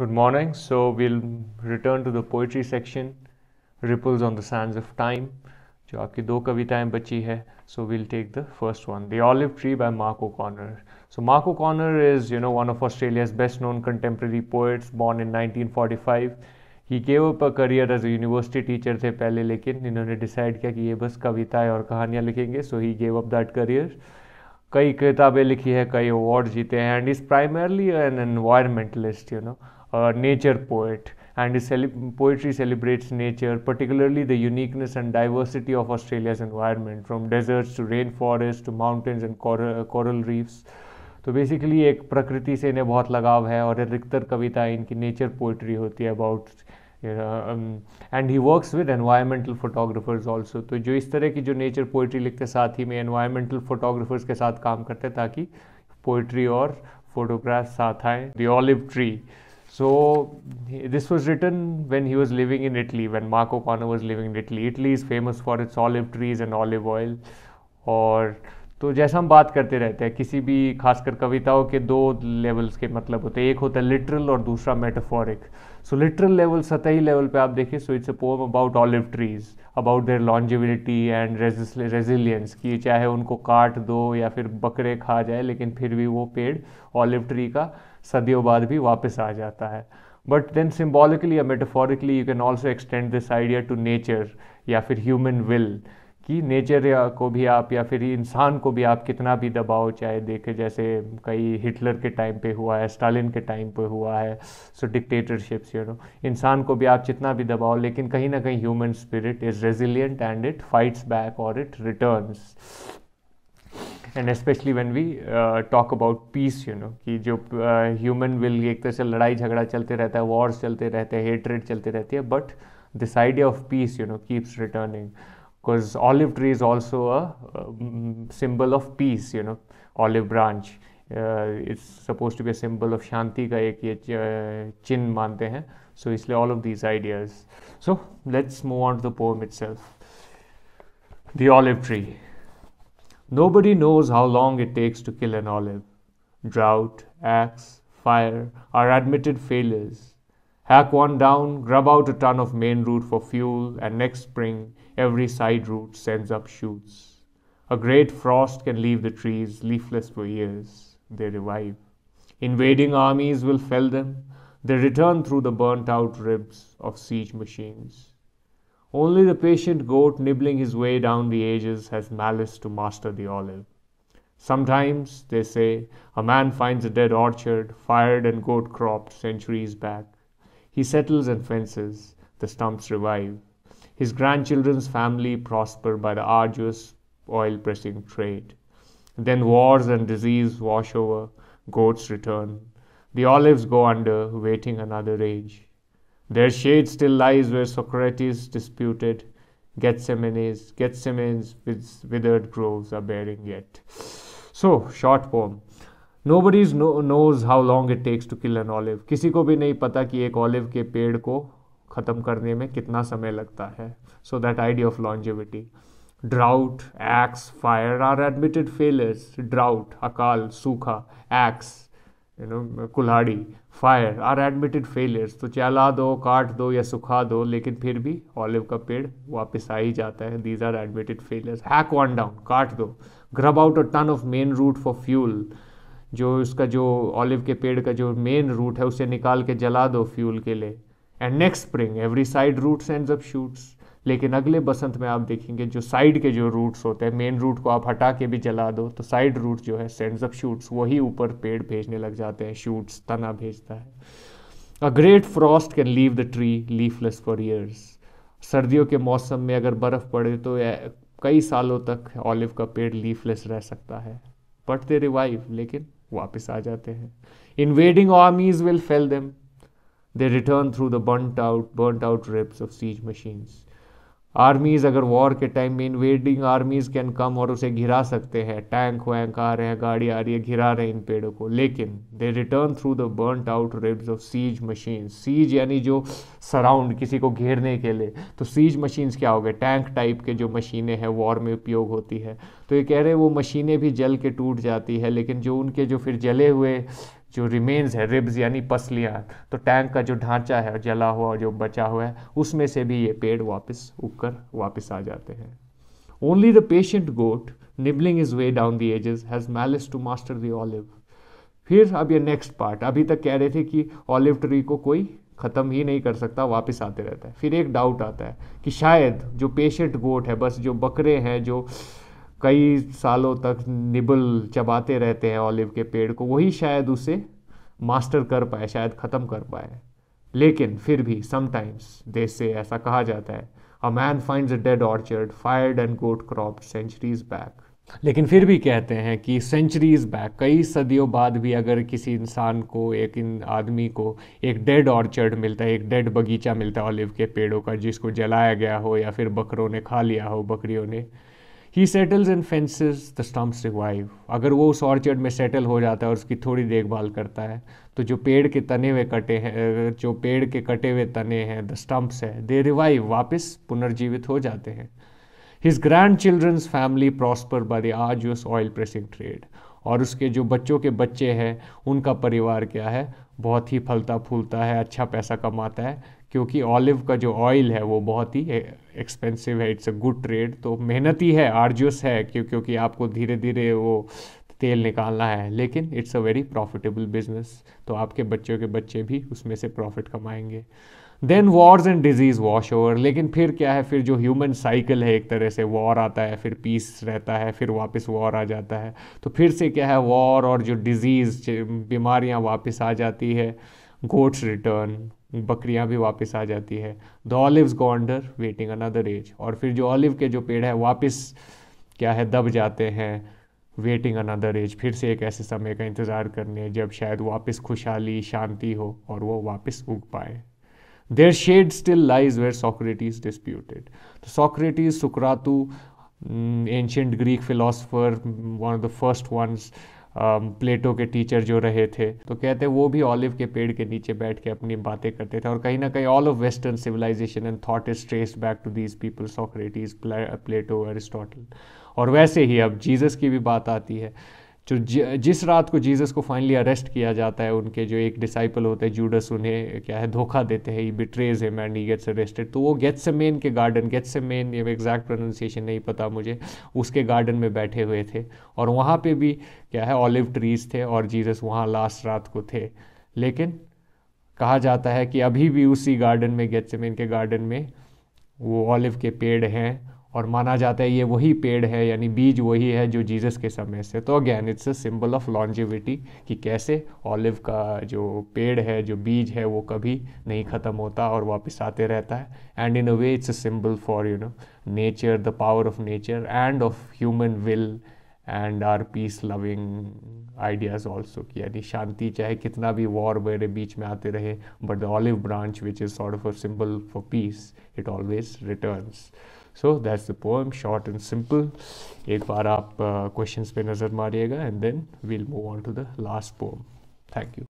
Good morning. So we'll return to the poetry section, Ripples on the Sands of Time. जो आपकी दो कविताएं बची है so will take the first one the olive tree by Marco O'Connor so Marco Connor is you know one of Australia's best known contemporary poets born in nineteen forty five he gave up a career as a university teacher थे पहले लेकिन इन्होंने decide किया कि ये बस कविताएं और कहानियां लिखेंगे so he gave up that career कई किताबें लिखी है कई अवार्ड जीते हैं and is primarily an environmentalist you know uh, nature poet and his cele poetry celebrates nature, particularly the uniqueness and diversity of Australia's environment, from deserts to rainforests to mountains and coral, coral reefs. तो basically एक प्रकृति से इन्हें बहुत लगाव है और अधिकतर कविता इनकी नेचर पोइट्री होती है about and he works with environmental photographers also तो जो इस तरह की जो नेचर पोइट्री लिखते साथ ही में एनवायरमेंटल फोटोग्राफर्स के साथ काम करते ताकि पोइट्री और फोटोग्राफ साथ आए the olive tree So this was written when he was living in Italy, when Marco Pano was living in Italy. Italy is famous for its olive trees and olive oil. और तो जैसा हम बात करते रहते हैं किसी भी खासकर कविताओं के दो लेवल्स के मतलब होते हैं एक होता है लिटरल और दूसरा मेटाफोरिक सो लिटरल लेवल सतही लेवल पे आप देखिए so it's a poem about olive trees about their longevity and resilience कि चाहे उनको काट दो या फिर बकरे खा जाए लेकिन फिर भी वो पेड़ ऑलिव ट्री का सदियों बाद भी वापस आ जाता है बट देन सिम्बॉलिकली या metaphorically you can also extend this idea to nature या फिर ह्यूमन विल कि नेचर को भी आप या फिर इंसान को भी आप कितना भी दबाओ चाहे देखे जैसे कई हिटलर के टाइम पे हुआ है स्टालिन के टाइम पे हुआ है सो डिक्टेटरशिप्स यू नो इंसान को भी आप जितना भी दबाओ लेकिन कहीं ना कहीं human spirit is resilient and it fights back और it returns and especially when we talk about peace you know कि जो ह्यूमन uh, विल एक तरह से लड़ाई झगड़ा चलते रहता है वॉर्स चलते रहते हैं हेटरेट चलते रहती है but this idea of peace you know keeps returning because olive tree is also a symbol of peace you know olive branch it's suppose to be symbol of शांति का एक ये चिन्ह मानते हैं सो इसलिए all of these ideas so let's move on to the poem itself the olive tree Nobody knows how long it takes to kill an olive. Drought, axe, fire are admitted failures. Hack one down, grub out a ton of main root for fuel, and next spring every side root sends up shoots. A great frost can leave the trees leafless for years. They revive. Invading armies will fell them. They return through the burnt out ribs of siege machines. Only the patient goat nibbling his way down the ages has malice to master the olive. Sometimes, they say, a man finds a dead orchard, fired and goat cropped centuries back. He settles and fences, the stumps revive. His grandchildren's family prosper by the arduous oil pressing trade. Then wars and disease wash over, goats return. The olives go under, waiting another age. Their shade still lies where Socrates disputed. Gethsemane's, Gethsemane's withered groves are bearing yet. So, short poem. Nobody knows how long it takes to kill an olive किसी को भी नहीं पता कि एक olive के पेड़ को ख़त्म करने में कितना समय लगता है so that idea of longevity drought axe fire are admitted failures drought अकाल सूखा एक्स यू नो कुल्हाड़ी फायर आर एडमिटेड फेलियर्स तो चला दो काट दो या सुखा दो लेकिन फिर भी ऑलिव का पेड़ वापस आ ही जाता है these are admitted failures hack one down काट दो grub out a ton of main root for fuel जो इसका जो ऑलिव के पेड़ का जो मेन रूट है उसे निकाल के जला दो फ्यूल के लिए and next spring every side roots and जब शूट्स लेकिन अगले बसंत में आप देखेंगे जो साइड के जो रूट्स होते हैं मेन रूट को आप हटा के भी जला दो तो साइड रूट जो है सेंड्स अप शूट्स वही ऊपर पेड़ भेजने लग जाते हैं शूट्स तना भेजता है a great frost can leave the tree leafless for years सर्दियों के मौसम में अगर बर्फ़ पड़े तो कई सालों तक ऑलिव का पेड़ लीफलेस रह सकता है बट दे रिवाइव लेकिन वापस आ जाते हैं invading armies will fell them they return through the burnt out burnt out ribs of siege machines armies अगर वॉर के टाइम में इन्वेडिंग आर्मीज़ कैन कम और उसे घिरा सकते हैं टैंक वैंक आ रहे हैं गाड़ी आ रही है घिरा रहे हैं इन पेड़ों को लेकिन they return through the burn out ribs of siege machine siege यानी जो सराउंड किसी को घेरने के लिए तो सीज मशीन्स क्या हो गए टैंक टाइप के जो मशीनें हैं वॉर में उपयोग होती है तो ये कह रहे हैं वो मशीनें भी जल के टूट जाती है लेकिन जो उनके जो फिर जले हुए जो रिमेन्स है रिब्स यानी पसलियाँ तो टैंक का जो ढांचा है जला हुआ और जो बचा हुआ है उसमें से भी ये पेड़ वापस उगकर वापस आ जाते हैं only the patient goat nibbling its way down the ages has malice to master the olive फिर अब ये नेक्स्ट पार्ट अभी तक कह रहे थे कि ऑलिव ट्री को कोई ख़त्म ही नहीं कर सकता वापस आते रहता है फिर एक डाउट आता है कि शायद जो पेशेंट गोट है बस जो बकरे हैं जो कई सालों तक निबल चबाते रहते हैं ऑलिव के पेड़ को वही शायद उसे मास्टर कर पाए शायद ख़त्म कर पाए लेकिन फिर भी समटाइम्स देश से ऐसा कहा जाता है a man finds a dead orchard fired and goat crop centuries back लेकिन फिर भी कहते हैं कि सेंचुरीज बैक कई सदियों बाद भी अगर किसी इंसान को एक इन आदमी को एक डेड ऑर्चर्ड मिलता है एक डेड बगीचा मिलता है ऑलिव के पेड़ों का जिसको जलाया गया हो या फिर बकरों ने खा लिया हो बकरियों ने ही settles in fences the stumps revive अगर वो उस ऑर्चर्ड में सेटल हो जाता है और उसकी थोड़ी देखभाल करता है तो जो पेड़ के तने हुए कटे हैं जो पेड़ के कटे हुए तने हैं द स्टम्प्स है दे रिवाइव वापस पुनर्जीवित हो जाते हैं his grandchildren's family prosper by the arduous oil pressing trade और उसके जो बच्चों के बच्चे हैं उनका परिवार क्या है बहुत ही फलता फूलता है अच्छा पैसा कमाता है क्योंकि ऑलिव का जो ऑयल है वो बहुत ही एक्सपेंसिव है इट्स अ गुड ट्रेड तो मेहनत ही है आर्जियस है क्यों क्योंकि आपको धीरे धीरे वो तेल निकालना है लेकिन it's a very profitable business तो आपके बच्चों के बच्चे भी उसमें से प्रॉफिट कमाएंगे then wars and diseases wash over लेकिन फिर क्या है फिर जो ह्यूमन साइकिल है एक तरह से वॉर आता है फिर पीस रहता है फिर वापस वॉर आ जाता है तो फिर से क्या है वॉर और जो डिजीज़ बीमारियाँ वापस आ जाती है गोट्स रिटर्न बकरियां भी वापस आ जाती है the olive go under waiting another age और फिर जो ऑलिव के जो पेड़ है वापस क्या है दब जाते हैं वेटिंग अनदर एज फिर से एक ऐसे समय का इंतज़ार करने जब शायद वापस खुशहाली शांति हो और वो वापस उग पाए there shade still lies where Socrates disputed तो सॉक्रेटीज सुक्रातु ancient Greek philosopher one of the first ones Plato के टीचर जो रहे थे तो कहते हैं वो भी ऑलिव के पेड़ के नीचे बैठ के अपनी बातें करते थे और कहीं ना कहीं all of western civilization and thought is traced back to these people Socrates Plato Aristotle और वैसे ही अब जीसस की भी बात आती है जो जिस रात को जीसस को फाइनली अरेस्ट किया जाता है उनके जो एक डिसाइपल होते हैं जूडस उन्हें क्या है धोखा देते हैं ये बिट्रेज है मैंड ही गेट्स अरेस्टेड तो वो गेट्स मेन के गार्डन गेट्स मेन ये एग्जैक्ट प्रोनाउंसिएशन नहीं पता मुझे उसके गार्डन में बैठे हुए थे और वहाँ पर भी क्या है ऑलिव ट्रीज थे और जीसस वहाँ लास्ट रात को थे लेकिन कहा जाता है कि अभी भी उसी गार्डन में मेन के गार्डन में वो ऑलिव के पेड़ हैं और माना जाता है ये वही पेड़ है यानी बीज वही है जो जीसस के समय से तो again it's a symbol of longevity कि कैसे ऑलिव का जो पेड़ है जो बीज है वो कभी नहीं ख़त्म होता और वापस आते रहता है and in a way it's a symbol for you know nature the power of nature and of human will and our peace loving ideas also कि यानी शांति चाहे कितना भी वॉर वगैरह बीच में आते रहे but the olive branch which is sort of a symbol for peace it always returns so that's the poem short and simple ek baar aap questions pe nazar mariyega and then we'll move on to the last poem thank you